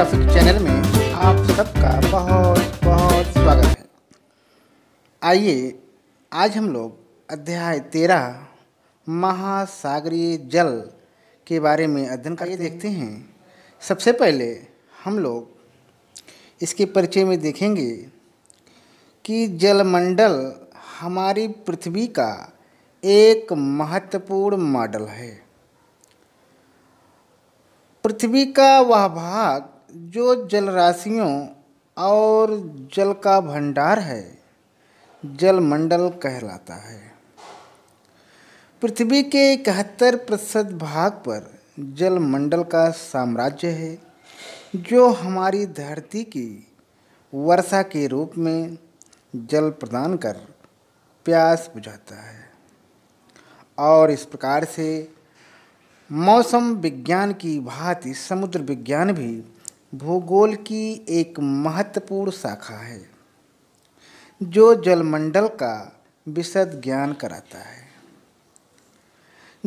graphic channel में आप सबका बहुत बहुत स्वागत है आइए आज हम लोग अध्याय तेरह महासागरीय जल के बारे में अध्ययन करके देखते हैं सबसे पहले हम लोग इसके परिचय में देखेंगे कि जलमंडल हमारी पृथ्वी का एक महत्वपूर्ण मॉडल है पृथ्वी का वह भाग जो जल राशियों और जल का भंडार है जल मंडल कहलाता है पृथ्वी के इकहत्तर प्रतिशत भाग पर जल मंडल का साम्राज्य है जो हमारी धरती की वर्षा के रूप में जल प्रदान कर प्यास बुझाता है और इस प्रकार से मौसम विज्ञान की भांति समुद्र विज्ञान भी भूगोल की एक महत्वपूर्ण शाखा है जो जलमंडल का विशद ज्ञान कराता है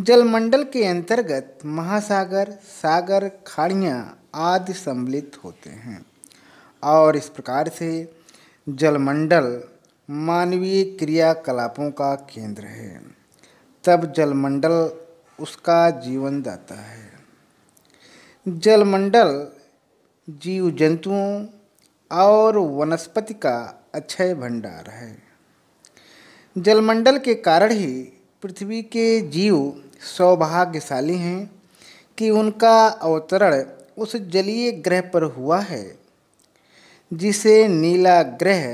जलमंडल के अंतर्गत महासागर सागर खाड़ियाँ आदि सम्मिलित होते हैं और इस प्रकार से जलमंडल मानवीय क्रियाकलापों का केंद्र है तब जलमंडल उसका जीवन दाता है जलमंडल जीव जंतुओं और वनस्पति का अक्षय भंडार है जलमंडल के कारण ही पृथ्वी के जीव सौभाग्यशाली हैं कि उनका अवतरण उस जलीय ग्रह पर हुआ है जिसे नीला ग्रह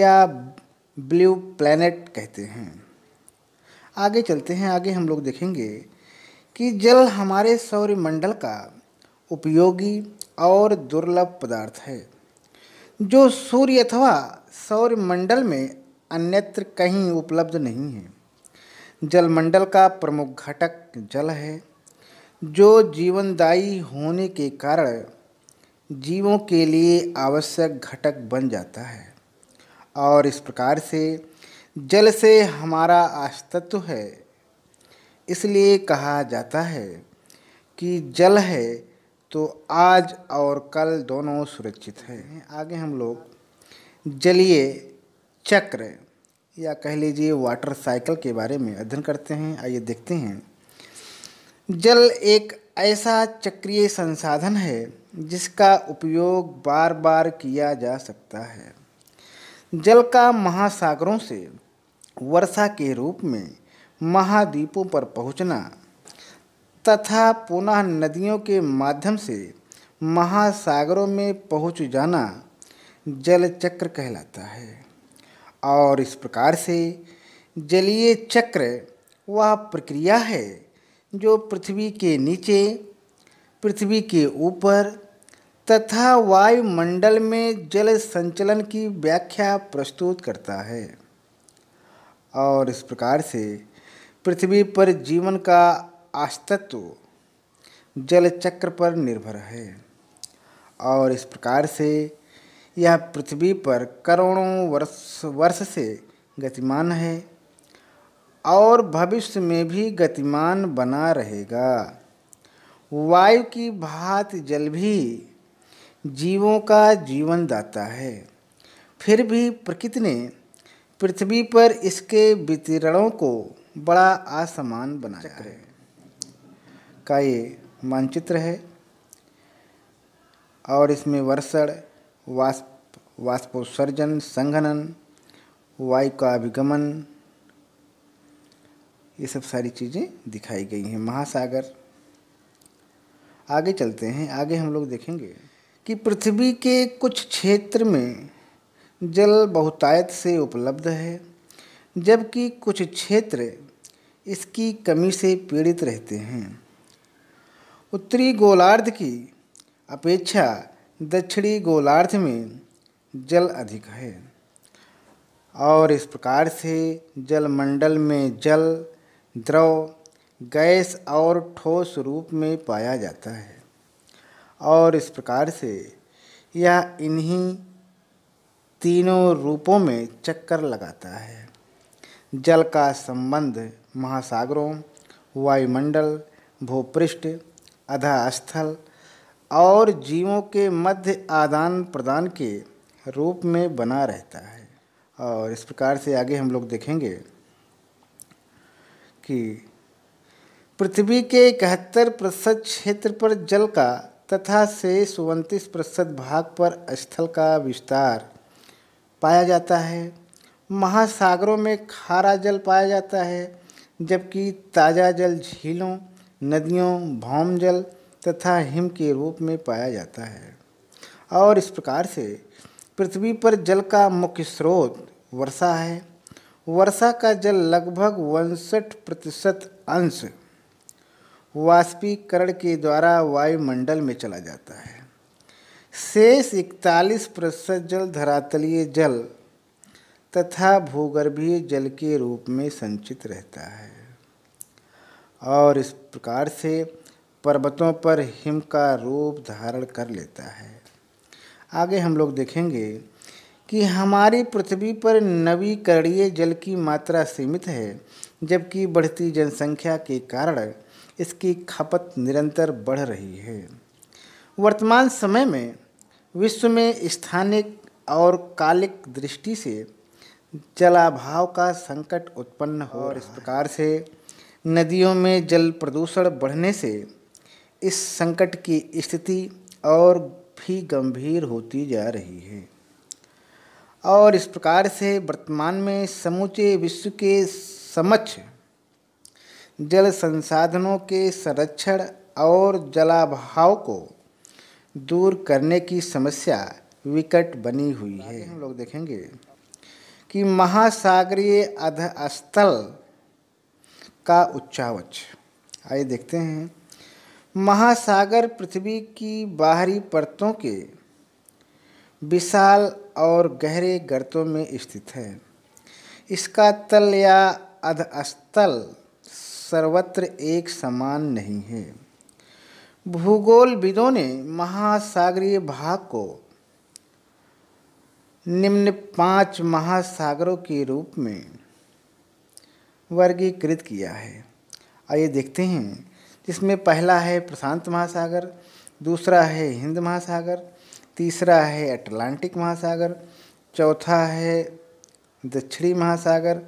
या ब्लू प्लैनेट कहते हैं आगे चलते हैं आगे हम लोग देखेंगे कि जल हमारे सौर्यमंडल का उपयोगी और दुर्लभ पदार्थ है जो सूर्य अथवा सौरमंडल में अन्यत्र कहीं उपलब्ध नहीं है जलमंडल का प्रमुख घटक जल है जो जीवनदायी होने के कारण जीवों के लिए आवश्यक घटक बन जाता है और इस प्रकार से जल से हमारा अस्तित्व है इसलिए कहा जाता है कि जल है तो आज और कल दोनों सुरक्षित हैं आगे हम लोग जलीय चक्र या कह लीजिए वाटर साइकिल के बारे में अध्ययन करते हैं आइए देखते हैं जल एक ऐसा चक्रीय संसाधन है जिसका उपयोग बार बार किया जा सकता है जल का महासागरों से वर्षा के रूप में महाद्वीपों पर पहुंचना तथा पुनः नदियों के माध्यम से महासागरों में पहुंच जाना जल चक्र कहलाता है और इस प्रकार से जलीय चक्र वह प्रक्रिया है जो पृथ्वी के नीचे पृथ्वी के ऊपर तथा वायुमंडल में जल संचलन की व्याख्या प्रस्तुत करता है और इस प्रकार से पृथ्वी पर जीवन का आस्तत्व जल चक्र पर निर्भर है और इस प्रकार से यह पृथ्वी पर करोड़ों वर्ष वर्ष से गतिमान है और भविष्य में भी गतिमान बना रहेगा वायु की भात जल भी जीवों का जीवन दाता है फिर भी प्रकृति ने पृथ्वी पर इसके वितरणों को बड़ा असमान बनाया है का ये मानचित्र है और इसमें वर्षण वाष्प वाष्पोत्सर्जन संघनन वायु का अभिगमन ये सब सारी चीज़ें दिखाई गई हैं महासागर आगे चलते हैं आगे हम लोग देखेंगे कि पृथ्वी के कुछ क्षेत्र में जल बहुतायत से उपलब्ध है जबकि कुछ क्षेत्र इसकी कमी से पीड़ित रहते हैं उत्तरी गोलार्ध की अपेक्षा दक्षिणी गोलार्ध में जल अधिक है और इस प्रकार से जलमंडल में जल द्रव गैस और ठोस रूप में पाया जाता है और इस प्रकार से यह इन्हीं तीनों रूपों में चक्कर लगाता है जल का संबंध महासागरों वायुमंडल भूपृष्ठ अधा स्थल और जीवों के मध्य आदान प्रदान के रूप में बना रहता है और इस प्रकार से आगे हम लोग देखेंगे कि पृथ्वी के इकहत्तर प्रतिशत क्षेत्र पर जल का तथा से उनतीस प्रतिशत भाग पर स्थल का विस्तार पाया जाता है महासागरों में खारा जल पाया जाता है जबकि ताज़ा जल झीलों नदियों भौमजल तथा हिम के रूप में पाया जाता है और इस प्रकार से पृथ्वी पर जल का मुख्य स्रोत वर्षा है वर्षा का जल लगभग उनसठ प्रतिशत अंश वाष्पीकरण के द्वारा वायुमंडल में चला जाता है शेष इकतालीस प्रतिशत जल धरातलीय जल तथा भूगर्भीय जल के रूप में संचित रहता है और इस प्रकार से पर्वतों पर हिम का रूप धारण कर लेता है आगे हम लोग देखेंगे कि हमारी पृथ्वी पर नवीकरणीय जल की मात्रा सीमित है जबकि बढ़ती जनसंख्या के कारण इसकी खपत निरंतर बढ़ रही है वर्तमान समय में विश्व में स्थानिक और कालिक दृष्टि से जलाभाव का संकट उत्पन्न हो और इस प्रकार से नदियों में जल प्रदूषण बढ़ने से इस संकट की स्थिति और भी गंभीर होती जा रही है और इस प्रकार से वर्तमान में समूचे विश्व के समक्ष जल संसाधनों के संरक्षण और जलाभाव को दूर करने की समस्या विकट बनी हुई है हम लोग देखेंगे कि महासागरीय अधस्थल का उच्चावच आइए देखते हैं महासागर पृथ्वी की बाहरी परतों के विशाल और गहरे गर्तों में स्थित है इसका तल या अधस्तल सर्वत्र एक समान नहीं है भूगोलविदों ने महासागरीय भाग को निम्न पांच महासागरों के रूप में वर्गीकृत किया है आइए देखते हैं जिसमें पहला है प्रशांत महासागर दूसरा है हिंद महासागर तीसरा है अटलांटिक महासागर चौथा है दक्षिणी महासागर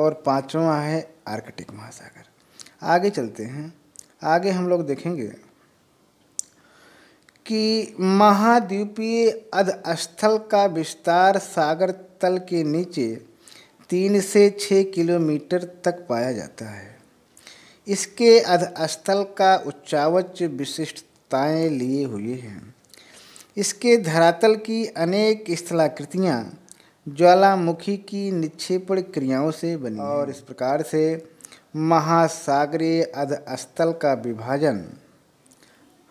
और पांचवा है आर्कटिक महासागर आगे चलते हैं आगे हम लोग देखेंगे कि महाद्वीपीय अधस्थल का विस्तार सागर तल के नीचे तीन से छः किलोमीटर तक पाया जाता है इसके अधस्थल का उच्चावच विशिष्टताएं लिए हुए हैं इसके धरातल की अनेक स्थलाकृतियाँ ज्वालामुखी की निक्षेपण क्रियाओं से बनी और इस प्रकार से महासागरीय अधस्थल का विभाजन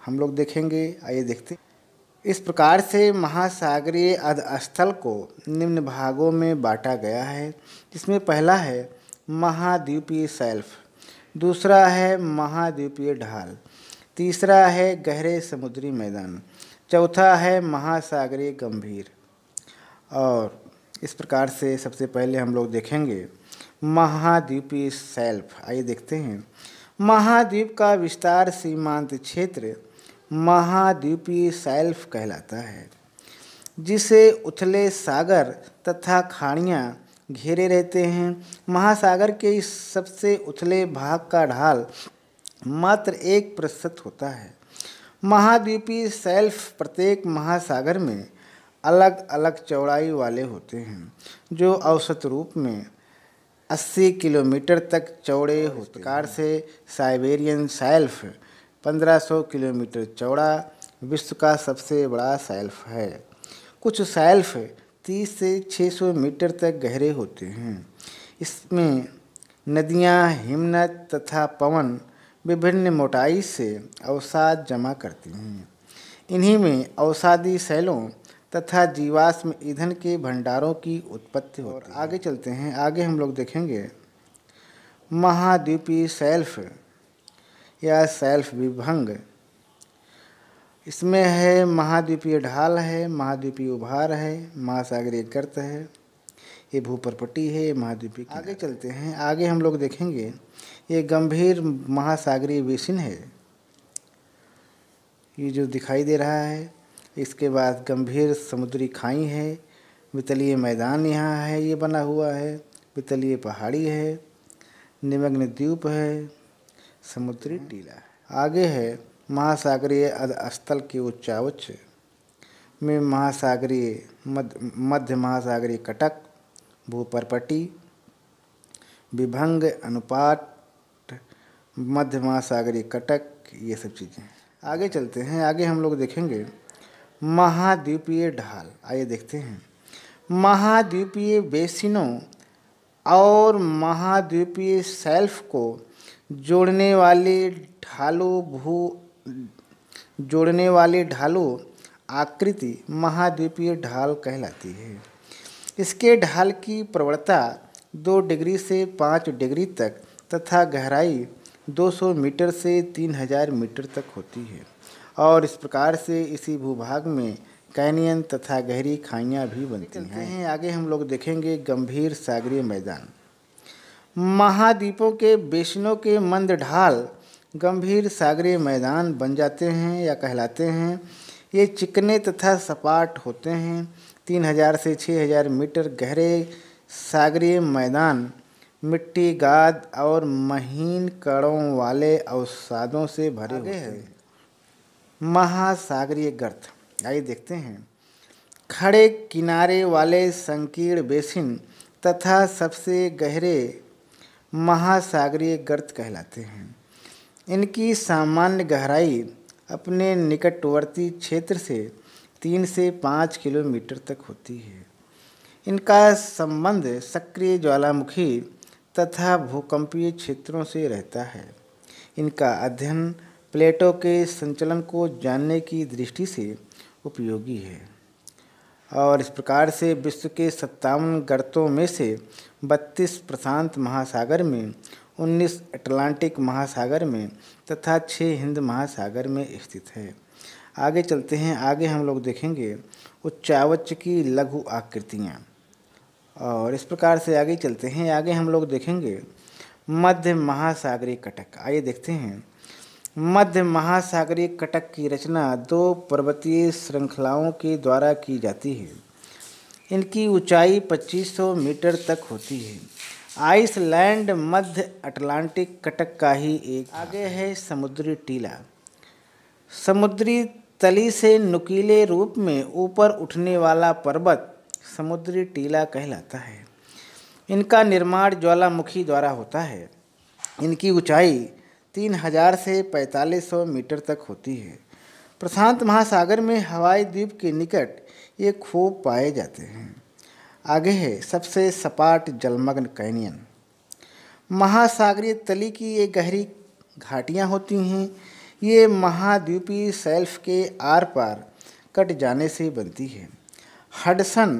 हम लोग देखेंगे आइए देखते इस प्रकार से महासागरीय अधस्थल को निम्न भागों में बांटा गया है जिसमें पहला है महाद्वीपीय सेल्फ दूसरा है महाद्वीपीय ढाल तीसरा है गहरे समुद्री मैदान चौथा है महासागरीय गंभीर और इस प्रकार से सबसे पहले हम लोग देखेंगे महाद्वीपीय सेल्फ आइए देखते हैं महाद्वीप का विस्तार सीमांत क्षेत्र महाद्वीपीय सेल्फ कहलाता है जिसे उथले सागर तथा खाड़ियाँ घेरे रहते हैं महासागर के इस सबसे उथले भाग का ढाल मात्र एक प्रतिशत होता है महाद्वीपीय सेल्फ प्रत्येक महासागर में अलग अलग चौड़ाई वाले होते हैं जो औसत रूप में 80 किलोमीटर तक चौड़े होते कार से साइबेरियन सेल्फ 1500 किलोमीटर चौड़ा विश्व का सबसे बड़ा सेल्फ है कुछ सेल्फ 30 से 600 मीटर तक गहरे होते हैं इसमें नदियां हिमनद तथा पवन विभिन्न मोटाई से अवसाद जमा करती हैं इन्हीं में अवसादी सैलों तथा जीवाश्म ईंधन के भंडारों की उत्पत्ति और आगे चलते हैं आगे हम लोग देखेंगे महाद्वीपीय सेल्फ या सेल्फ विभंग इसमें है महाद्वीपीय ढाल है महाद्वीपीय उभार है महासागरीय गर्त है ये भूपरपट्टी है ये महाद्वीपीय आगे चलते हैं आगे हम लोग देखेंगे ये गंभीर महासागरीय बेसिन है ये जो दिखाई दे रहा है इसके बाद गंभीर समुद्री खाई है वितलीय मैदान यहाँ है ये बना हुआ है वितलीय पहाड़ी है निमग्न द्वीप है समुद्री टीला आगे है महासागरीय स्थल की उच्चाउच्च में महासागरीय मध्य मध्य महासागरीय कटक भूपरपटी विभंग अनुपात मध्य महासागरीय कटक ये सब चीज़ें आगे चलते हैं आगे हम लोग देखेंगे महाद्वीपीय ढाल आइए देखते हैं महाद्वीपीय बेसिनों और महाद्वीपीय सेल्फ को जोड़ने वाले ढालो भू जोड़ने वाली ढालो आकृति महाद्वीपीय ढाल कहलाती है इसके ढाल की प्रवणता दो डिग्री से पाँच डिग्री तक तथा गहराई 200 मीटर से 3000 मीटर तक होती है और इस प्रकार से इसी भूभाग में कैनियन तथा गहरी खाइयाँ भी बनती हैं आगे हम लोग देखेंगे गंभीर सागरीय मैदान महाद्वीपों के बेसनों के मंद ढाल गंभीर सागरीय मैदान बन जाते हैं या कहलाते हैं ये चिकने तथा सपाट होते हैं तीन हजार से छः हजार मीटर गहरे सागरीय मैदान मिट्टी गाद और महीन कड़ों वाले अवसादों से भरे होते हैं महासागरीय गर्त आइए देखते हैं खड़े किनारे वाले संकीर्ण बेसिन तथा सबसे गहरे महासागरीय गर्त कहलाते हैं इनकी सामान्य गहराई अपने निकटवर्ती क्षेत्र से तीन से पाँच किलोमीटर तक होती है इनका संबंध सक्रिय ज्वालामुखी तथा भूकंपीय क्षेत्रों से रहता है इनका अध्ययन प्लेटों के संचलन को जानने की दृष्टि से उपयोगी है और इस प्रकार से विश्व के सत्तावन गर्तों में से बत्तीस प्रशांत महासागर में उन्नीस अटलांटिक महासागर में तथा छः हिंद महासागर में स्थित है आगे चलते हैं आगे हम लोग देखेंगे उच्चावच की लघु आकृतियाँ और इस प्रकार से आगे चलते हैं आगे हम लोग देखेंगे मध्य महासागरी कटक आइए देखते हैं मध्य महासागरीय कटक की रचना दो पर्वतीय श्रृंखलाओं के द्वारा की जाती है इनकी ऊंचाई 2500 मीटर तक होती है आइसलैंड मध्य अटलांटिक कटक का ही एक आगे है समुद्री टीला समुद्री तली से नुकीले रूप में ऊपर उठने वाला पर्वत समुद्री टीला कहलाता है इनका निर्माण ज्वालामुखी द्वारा होता है इनकी ऊंचाई तीन हजार से पैंतालीस सौ मीटर तक होती है प्रशांत महासागर में हवाई द्वीप के निकट ये खूब पाए जाते हैं आगे है सबसे सपाट जलमग्न कैनियन महासागरीय तली की ये गहरी घाटियाँ होती हैं ये महाद्वीपीय सेल्फ के आर पार कट जाने से बनती है हडसन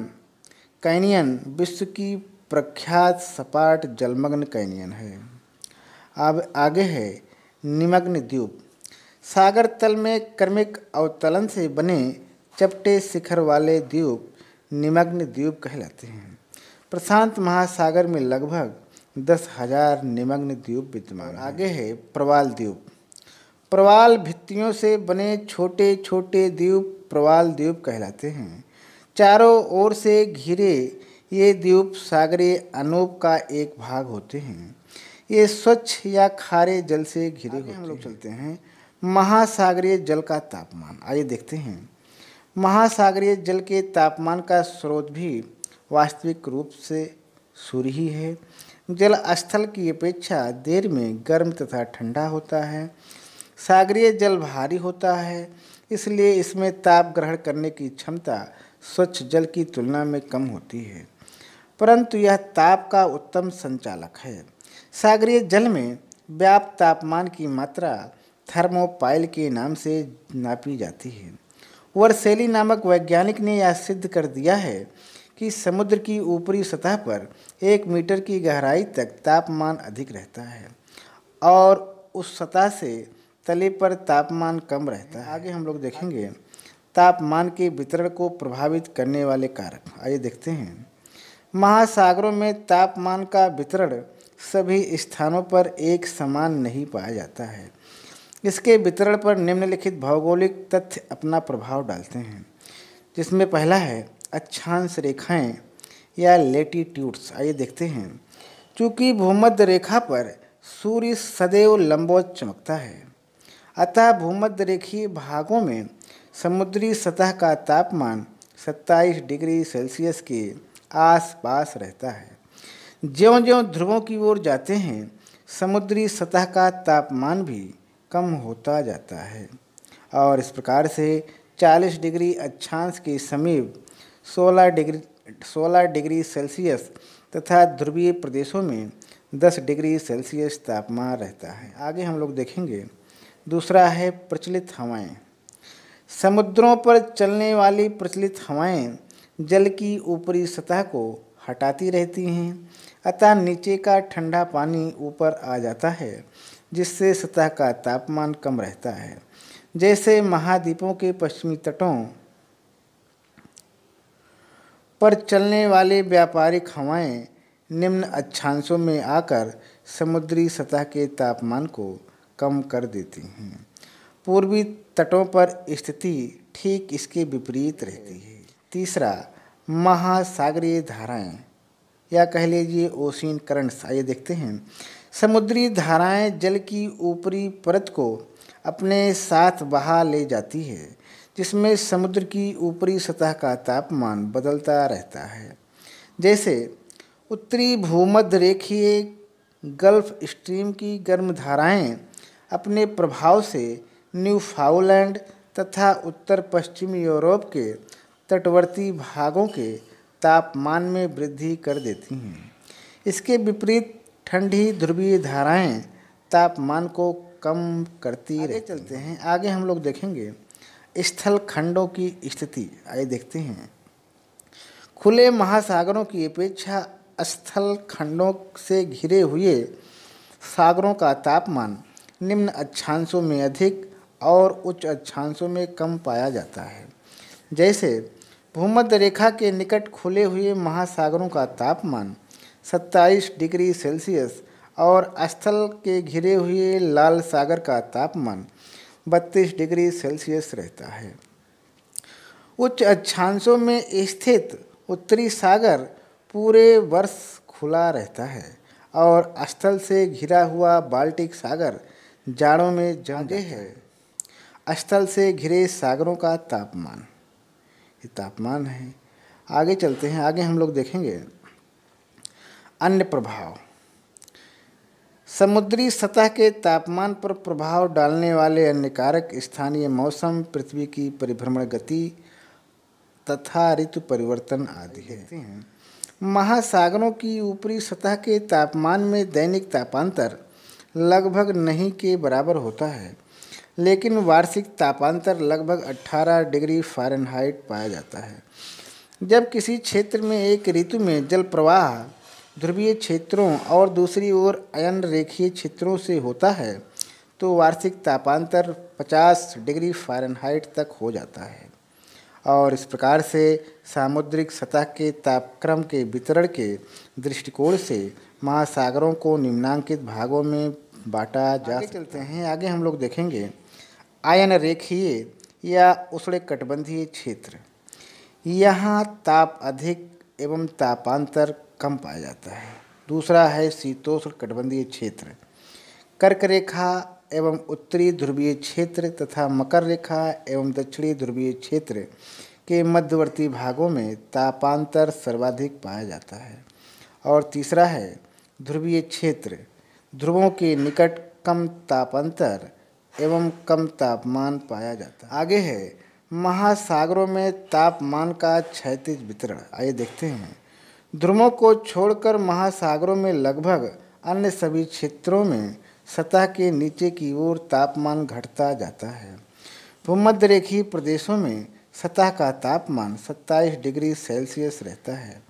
कैनियन विश्व की प्रख्यात सपाट जलमग्न कैनियन है अब आगे है निमग्न द्वीप सागर तल में क्रमिक अवतलन से बने चपटे शिखर वाले द्वीप निमग्न द्वीप कहलाते हैं प्रशांत महासागर में लगभग दस हजार निमग्न द्वीप विद्यमान आगे है प्रवाल द्वीप प्रवाल भित्तियों से बने छोटे छोटे द्वीप प्रवाल द्वीप कहलाते हैं चारों ओर से घिरे ये द्वीप सागरीय अनूप का एक भाग होते हैं ये स्वच्छ या खारे जल से घिरे हुए हम लोग चलते हैं महासागरीय जल का तापमान आइए देखते हैं महासागरीय जल के तापमान का स्रोत भी वास्तविक रूप से सूर्य ही है जल स्थल की अपेक्षा देर में गर्म तथा ठंडा होता है सागरीय जल भारी होता है इसलिए इसमें ताप ग्रहण करने की क्षमता स्वच्छ जल की तुलना में कम होती है परंतु यह ताप का उत्तम संचालक है सागरीय जल में व्याप्त तापमान की मात्रा थर्मोपाइल के नाम से नापी जाती है वर्सेली नामक वैज्ञानिक ने यह सिद्ध कर दिया है कि समुद्र की ऊपरी सतह पर एक मीटर की गहराई तक तापमान अधिक रहता है और उस सतह से तले पर तापमान कम रहता है आगे हम लोग देखेंगे तापमान के वितरण को प्रभावित करने वाले कारक आइए देखते हैं महासागरों में तापमान का वितरण सभी स्थानों पर एक समान नहीं पाया जाता है इसके वितरण पर निम्नलिखित भौगोलिक तथ्य अपना प्रभाव डालते हैं जिसमें पहला है अक्षांश रेखाएं या लेटीट्यूड्स आइए देखते हैं चूँकि भूमध्य रेखा पर सूर्य सदैव लंबोच चमकता है अतः भूमध्य रेखीय भागों में समुद्री सतह का तापमान 27 डिग्री सेल्सियस के आसपास रहता है ज्यों ज्यों ध्रुवों की ओर जाते हैं समुद्री सतह का तापमान भी कम होता जाता है और इस प्रकार से 40 डिग्री अक्षांश के समीप 16 डिग्री 16 डिग्री सेल्सियस तथा ध्रुवीय प्रदेशों में 10 डिग्री सेल्सियस तापमान रहता है आगे हम लोग देखेंगे दूसरा है प्रचलित हवाएं समुद्रों पर चलने वाली प्रचलित हवाएं जल की ऊपरी सतह को हटाती रहती हैं अतः नीचे का ठंडा पानी ऊपर आ जाता है जिससे सतह का तापमान कम रहता है जैसे महाद्वीपों के पश्चिमी तटों पर चलने वाले व्यापारिक हवाएं निम्न अच्छांशों में आकर समुद्री सतह के तापमान को कम कर देती हैं पूर्वी तटों पर स्थिति ठीक इसके विपरीत रहती है तीसरा महासागरीय धाराएं या कह लीजिए ओसिन करंट्स आइए देखते हैं समुद्री धाराएं जल की ऊपरी परत को अपने साथ बहा ले जाती है जिसमें समुद्र की ऊपरी सतह का तापमान बदलता रहता है जैसे उत्तरी भूमध्य रेखीय गल्फ स्ट्रीम की गर्म धाराएं अपने प्रभाव से न्यूफाउलैंड तथा उत्तर पश्चिमी यूरोप के तटवर्ती भागों के तापमान में वृद्धि कर देती हैं इसके विपरीत ठंडी ध्रुवीय धाराएं तापमान को कम करती आगे रहती चलते हैं आगे हम लोग देखेंगे स्थल खंडों की स्थिति आइए देखते हैं खुले महासागरों की अपेक्षा स्थल खंडों से घिरे हुए सागरों का तापमान निम्न अक्षांशों में अधिक और उच्च अक्षांशों में कम पाया जाता है जैसे भूमध्य रेखा के निकट खुले हुए महासागरों का तापमान 27 डिग्री सेल्सियस और स्थल के घिरे हुए लाल सागर का तापमान 32 डिग्री सेल्सियस रहता है उच्च अक्षांशों में स्थित उत्तरी सागर पूरे वर्ष खुला रहता है और स्थल से घिरा हुआ बाल्टिक सागर जाड़ों में जागे है स्थल से घिरे सागरों का तापमान ये तापमान है आगे चलते हैं आगे हम लोग देखेंगे अन्य प्रभाव समुद्री सतह के तापमान पर प्रभाव डालने वाले अन्य कारक स्थानीय मौसम पृथ्वी की परिभ्रमण गति तथा ऋतु परिवर्तन आदि है महासागरों की ऊपरी सतह के तापमान में दैनिक तापांतर लगभग नहीं के बराबर होता है लेकिन वार्षिक तापांतर लगभग 18 डिग्री फ़ारेनहाइट पाया जाता है जब किसी क्षेत्र में एक ऋतु में जल प्रवाह ध्रुवीय क्षेत्रों और दूसरी ओर अयन रेखीय क्षेत्रों से होता है तो वार्षिक तापांतर 50 डिग्री फ़ारेनहाइट तक हो जाता है और इस प्रकार से सामुद्रिक सतह के तापक्रम के वितरण के दृष्टिकोण से महासागरों को निम्नांकित भागों में बांटा जा चलते हैं आगे हम लोग देखेंगे आयन रेखीय या उष्ण कटबंधीय क्षेत्र यहाँ ताप अधिक एवं तापांतर कम पाया जाता है दूसरा है शीतोष्ण कटबंधीय क्षेत्र कर्क रेखा एवं उत्तरी ध्रुवीय क्षेत्र तथा मकर रेखा एवं दक्षिणी ध्रुवीय क्षेत्र के मध्यवर्ती भागों में तापांतर सर्वाधिक पाया जाता है और तीसरा है ध्रुवीय क्षेत्र ध्रुवों के निकट कम तापांतर एवं कम तापमान पाया जाता है आगे है महासागरों में तापमान का क्षैतिज वितरण आइए देखते हैं ध्रुवों को छोड़कर महासागरों में लगभग अन्य सभी क्षेत्रों में सतह के नीचे की ओर तापमान घटता जाता है भूमध्य रेखीय प्रदेशों में सतह का तापमान 27 डिग्री सेल्सियस रहता है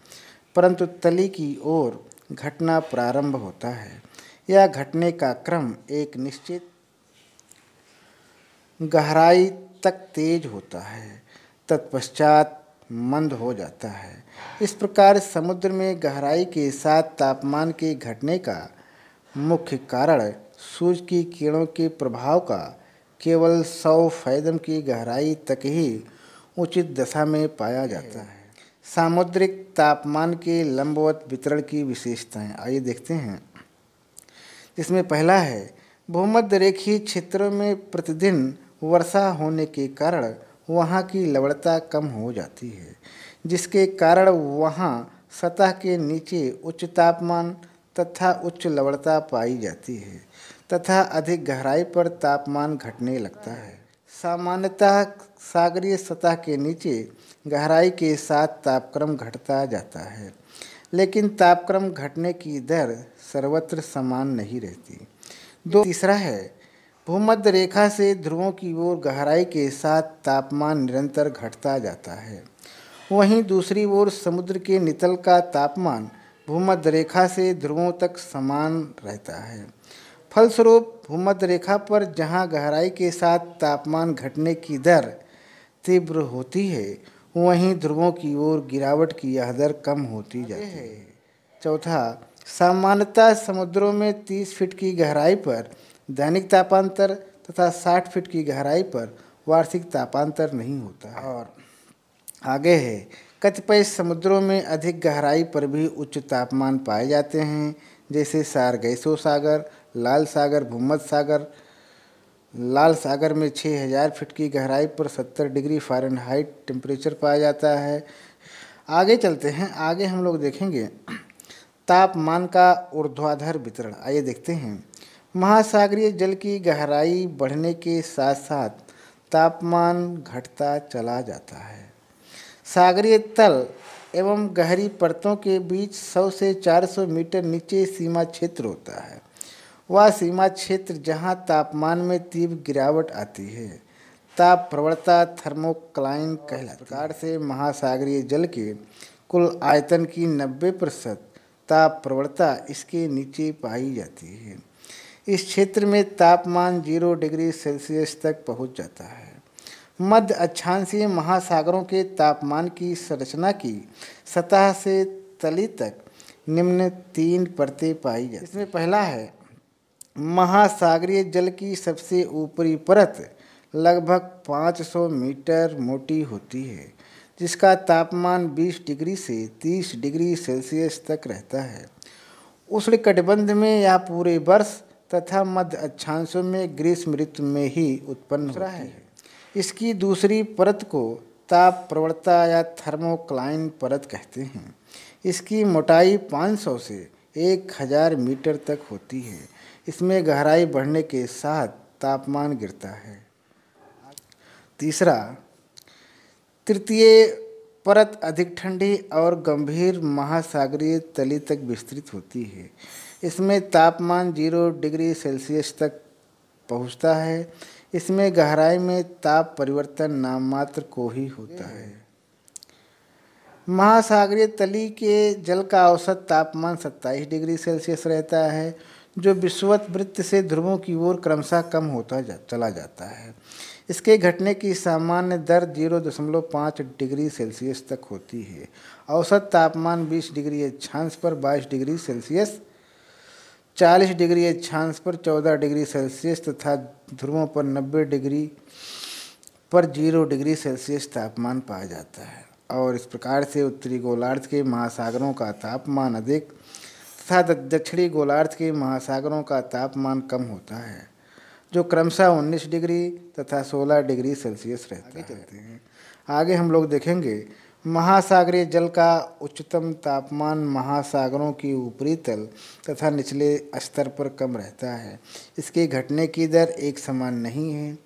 परंतु तली की ओर घटना प्रारंभ होता है यह घटने का क्रम एक निश्चित गहराई तक तेज होता है तत्पश्चात मंद हो जाता है इस प्रकार समुद्र में गहराई के साथ तापमान के घटने का मुख्य कारण सूर्य की किरणों के प्रभाव का केवल सौ फैदम की गहराई तक ही उचित दशा में पाया जाता है सामुद्रिक तापमान के लंबवत वितरण की विशेषताएं आइए देखते हैं इसमें पहला है भूमध्य रेखीय क्षेत्रों में प्रतिदिन वर्षा होने के कारण वहाँ की लवणता कम हो जाती है जिसके कारण वहाँ सतह के नीचे उच्च तापमान तथा उच्च लवणता पाई जाती है तथा अधिक गहराई पर तापमान घटने लगता है सामान्यतः सागरीय सतह के नीचे गहराई के साथ तापक्रम घटता जाता है लेकिन तापक्रम घटने की दर सर्वत्र समान नहीं रहती दो तीसरा है भूमध्य रेखा से ध्रुवों की ओर गहराई के साथ तापमान निरंतर घटता जाता है वहीं दूसरी ओर समुद्र के नितल का तापमान भूमध्य रेखा से ध्रुवों तक समान रहता है फलस्वरूप भूमध्य रेखा पर जहां गहराई के साथ तापमान घटने की दर तीव्र होती है वहीं ध्रुवों की ओर गिरावट की यह दर कम होती जाती है चौथा सामान्यतः समुद्रों में 30 फीट की गहराई पर दैनिक तापांतर तथा 60 फीट की गहराई पर वार्षिक तापांतर नहीं होता है और आगे है कतिपय समुद्रों में अधिक गहराई पर भी उच्च तापमान पाए जाते हैं जैसे सारगैसो सागर लाल सागर भूमध सागर लाल सागर में 6000 फीट की गहराई पर 70 डिग्री फ़ारेनहाइट टेम्परेचर पाया जाता है आगे चलते हैं आगे हम लोग देखेंगे तापमान का ऊर्ध्वाधर वितरण आइए देखते हैं महासागरीय जल की गहराई बढ़ने के साथ साथ तापमान घटता चला जाता है सागरीय तल एवं गहरी परतों के बीच 100 से 400 मीटर नीचे सीमा क्षेत्र होता है वह सीमा क्षेत्र जहां तापमान में तीव्र गिरावट आती है ताप प्रवणता थर्मोक्लाइन कहलाती प्रकार से महासागरीय जल के कुल आयतन की 90 प्रतिशत ताप प्रवणता इसके नीचे पाई जाती है इस क्षेत्र में तापमान जीरो डिग्री सेल्सियस तक पहुंच जाता है मध्य अक्षांशीय महासागरों के तापमान की संरचना की सतह से तली तक निम्न तीन परतें पाई जाती इसमें पहला है महासागरीय जल की सबसे ऊपरी परत लगभग 500 मीटर मोटी होती है जिसका तापमान 20 डिग्री से 30 डिग्री सेल्सियस तक रहता है उष्ण कटबंध में यह पूरे वर्ष तथा मध्य अक्षांशों में ग्रीष्म ऋतु में ही उत्पन्न हो रहा है इसकी दूसरी परत को ताप प्रवणता या थर्मोक्लाइन परत कहते हैं इसकी मोटाई 500 से 1000 मीटर तक होती है इसमें गहराई बढ़ने के साथ तापमान गिरता है तीसरा तृतीय परत अधिक ठंडी और गंभीर महासागरीय तली तक विस्तृत होती है इसमें तापमान जीरो डिग्री सेल्सियस तक पहुंचता है इसमें गहराई में ताप परिवर्तन नाममात्र को ही होता है महासागरीय तली के जल का औसत तापमान 27 डिग्री सेल्सियस रहता है जो विश्वत वृत्त से ध्रुवों की ओर क्रमशः कम होता जा चला जाता है इसके घटने की सामान्य दर जीरो दशमलव पाँच डिग्री सेल्सियस तक होती है औसत तापमान 20 डिग्री अक्षांश पर 22 डिग्री सेल्सियस 40 डिग्री अक्षांश पर 14 डिग्री सेल्सियस तथा ध्रुवों पर 90 डिग्री पर जीरो डिग्री सेल्सियस तापमान पाया जाता है और इस प्रकार से उत्तरी गोलार्ध के महासागरों का तापमान अधिक तथा दक्षिणी गोलार्ध के महासागरों का तापमान कम होता है जो क्रमशः 19 डिग्री तथा 16 डिग्री सेल्सियस रहते चलते हैं आगे हम लोग देखेंगे महासागरीय जल का उच्चतम तापमान महासागरों की ऊपरी तल तथा निचले स्तर पर कम रहता है इसके घटने की दर एक समान नहीं है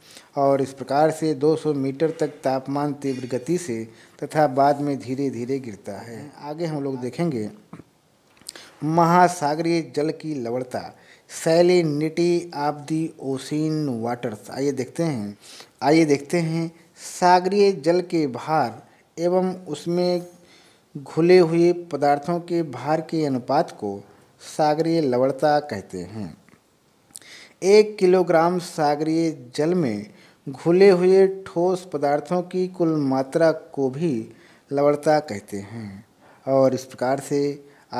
और इस प्रकार से 200 मीटर तक तापमान तीव्र गति से तथा बाद में धीरे धीरे गिरता है आगे हम लोग देखेंगे महासागरीय जल की लवणता salinity of the ocean waters आइए देखते हैं आइए देखते हैं सागरीय जल के भार एवं उसमें घुले हुए पदार्थों के भार के अनुपात को सागरीय लवणता कहते हैं एक किलोग्राम सागरीय जल में घुले हुए ठोस पदार्थों की कुल मात्रा को भी लवणता कहते हैं और इस प्रकार से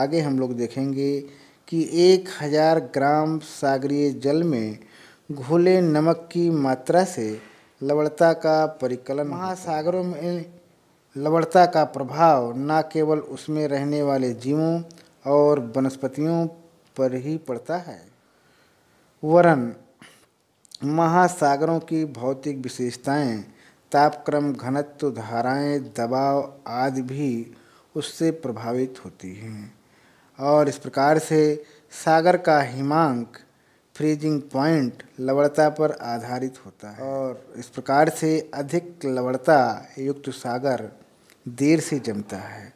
आगे हम लोग देखेंगे कि एक हज़ार ग्राम सागरीय जल में घोले नमक की मात्रा से लवणता का परिकलन महासागरों में लवणता का प्रभाव न केवल उसमें रहने वाले जीवों और वनस्पतियों पर ही पड़ता है वरन महासागरों की भौतिक विशेषताएं, तापक्रम घनत्व धाराएं, दबाव आदि भी उससे प्रभावित होती हैं और इस प्रकार से सागर का हिमांक फ्रीजिंग पॉइंट लवणता पर आधारित होता है और इस प्रकार से अधिक लवणता युक्त सागर देर से जमता है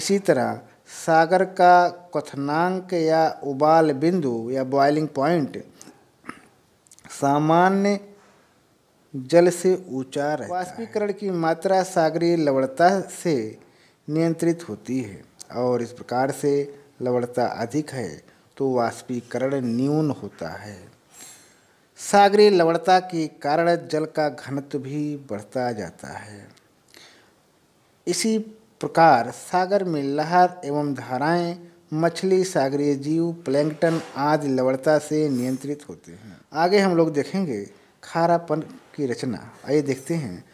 इसी तरह सागर का कथनांक या उबाल बिंदु या बॉइलिंग पॉइंट सामान्य जल से ऊंचा रहता वाष्पीकरण की मात्रा सागरीय लवणता से नियंत्रित होती है और इस प्रकार से लवणता अधिक है तो वाष्पीकरण न्यून होता है सागरी लवणता के कारण जल का घनत्व भी बढ़ता जाता है इसी प्रकार सागर में लहर एवं धाराएं मछली सागरीय जीव प्लैंकटन आदि लवणता से नियंत्रित होते हैं आगे हम लोग देखेंगे खारापन की रचना आइए देखते हैं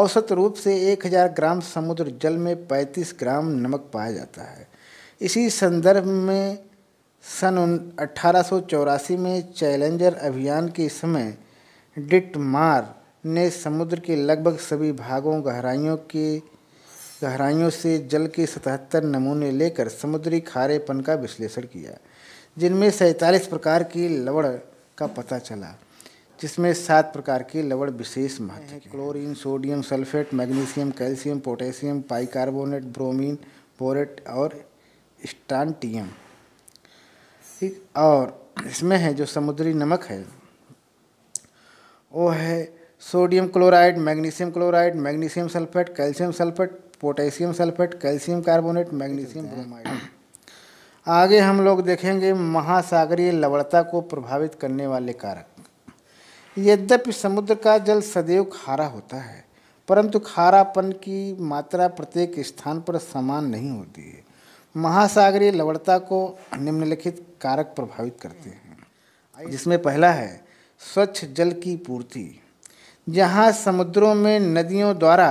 औसत रूप से 1000 ग्राम समुद्र जल में 35 ग्राम नमक पाया जाता है इसी संदर्भ में सन अठारह में चैलेंजर अभियान के समय डिटमार ने समुद्र के लगभग सभी भागों गहराइयों के गहराइयों से जल के सतहत्तर नमूने लेकर समुद्री खारेपन का विश्लेषण किया जिनमें सैंतालीस प्रकार की लवण का पता चला जिसमें सात प्रकार के लवण विशेष महत्व chlorine sodium sulphate magnesium calcium potassium bicarbonate bromine borate और स्टानटियम ठीक और इसमें है जो समुद्री नमक है वो है sodium chloride magnesium chloride magnesium sulphate calcium sulphate potassium sulphate calcium carbonate magnesium bromide आगे हम लोग देखेंगे महासागरीय लवणता को प्रभावित करने वाले कारक यद्यपि समुद्र का जल सदैव खारा होता है परंतु खारापन की मात्रा प्रत्येक स्थान पर समान नहीं होती है महासागरीय लवणता को निम्नलिखित कारक प्रभावित करते हैं जिसमें पहला है स्वच्छ जल की पूर्ति जहाँ समुद्रों में नदियों द्वारा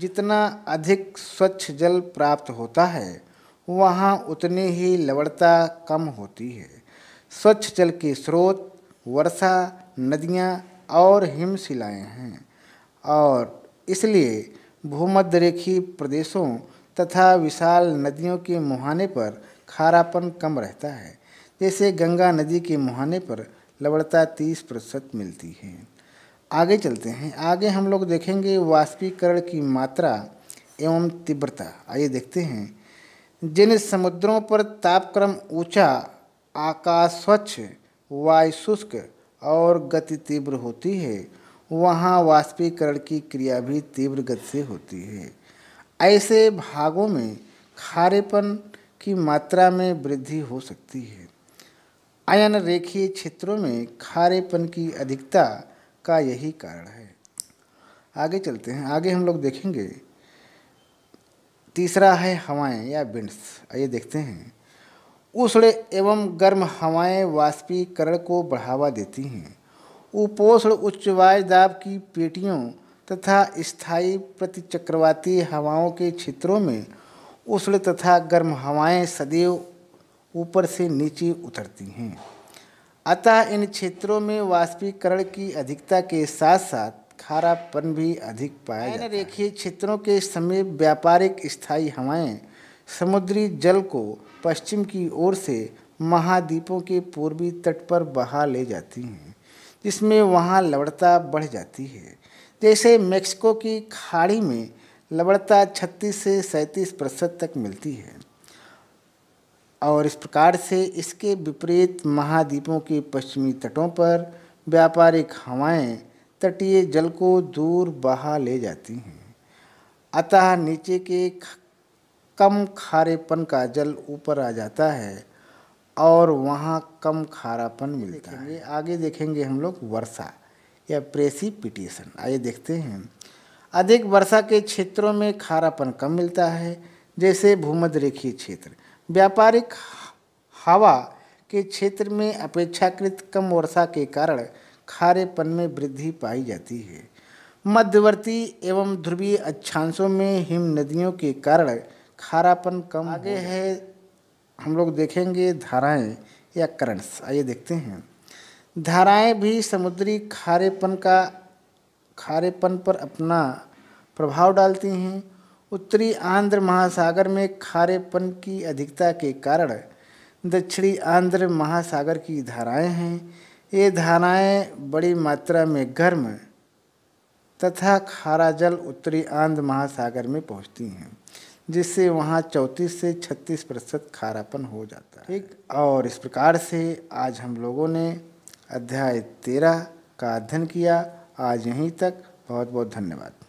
जितना अधिक स्वच्छ जल प्राप्त होता है वहाँ उतनी ही लवणता कम होती है स्वच्छ जल के स्रोत वर्षा नदियाँ और हिमशिलाएँ हैं और इसलिए भूमध्य रेखी प्रदेशों तथा विशाल नदियों के मुहाने पर खारापन कम रहता है जैसे गंगा नदी के मुहाने पर लवणता तीस प्रतिशत मिलती है आगे चलते हैं आगे हम लोग देखेंगे वाष्पीकरण की मात्रा एवं तीव्रता आइए देखते हैं जिन समुद्रों पर तापक्रम ऊंचा आकाश स्वच्छ वायु शुष्क और गति तीव्र होती है वहाँ वाष्पीकरण की क्रिया भी तीव्र गति से होती है ऐसे भागों में खारेपन की मात्रा में वृद्धि हो सकती है अयन रेखीय क्षेत्रों में खारेपन की अधिकता का यही कारण है आगे चलते हैं आगे हम लोग देखेंगे तीसरा है हवाएं या विंड्स आइए देखते हैं उष्ण एवं गर्म हवाएं वाष्पीकरण को बढ़ावा देती हैं उपोषण उच्च दाब की पेटियों तथा स्थायी प्रतिचक्रवाती हवाओं के क्षेत्रों में उष्ण तथा गर्म हवाएं सदैव ऊपर से नीचे उतरती हैं अतः इन क्षेत्रों में वाष्पीकरण की अधिकता के साथ साथ खारापन भी अधिक पाया जाता है रेखीय क्षेत्रों के समीप व्यापारिक स्थायी हवाएं समुद्री जल को पश्चिम की ओर से महाद्वीपों के पूर्वी तट पर बहा ले जाती हैं जिसमें वहाँ लवणता बढ़ जाती है जैसे मेक्सिको की खाड़ी में लवणता 36 से 37 प्रतिशत तक मिलती है और इस प्रकार से इसके विपरीत महाद्वीपों के पश्चिमी तटों पर व्यापारिक हवाएं तटीय जल को दूर बहा ले जाती हैं अतः नीचे के कम खारेपन का जल ऊपर आ जाता है और वहाँ कम खारापन मिलता है आगे देखेंगे हम लोग वर्षा या प्रेसिपिटेशन आइए देखते हैं अधिक वर्षा के क्षेत्रों में खारापन कम मिलता है जैसे भूमध्य रेखीय क्षेत्र व्यापारिक हवा के क्षेत्र में अपेक्षाकृत कम वर्षा के कारण खारेपन में वृद्धि पाई जाती है मध्यवर्ती एवं ध्रुवीय अच्छांशों में हिम नदियों के कारण खारापन कम आगे है हम लोग देखेंगे धाराएं या करंट्स आइए देखते हैं धाराएं भी समुद्री खारेपन का खारेपन पर अपना प्रभाव डालती हैं उत्तरी आंध्र महासागर में खारेपन की अधिकता के कारण दक्षिणी आंध्र महासागर की धाराएं हैं ये धाराएं बड़ी मात्रा में गर्म तथा खारा जल उत्तरी आंध्र महासागर में पहुंचती हैं जिससे वहाँ चौंतीस से छत्तीस प्रतिशत खारापन हो जाता है एक और इस प्रकार से आज हम लोगों ने अध्याय तेरह का अध्ययन किया आज यहीं तक बहुत बहुत धन्यवाद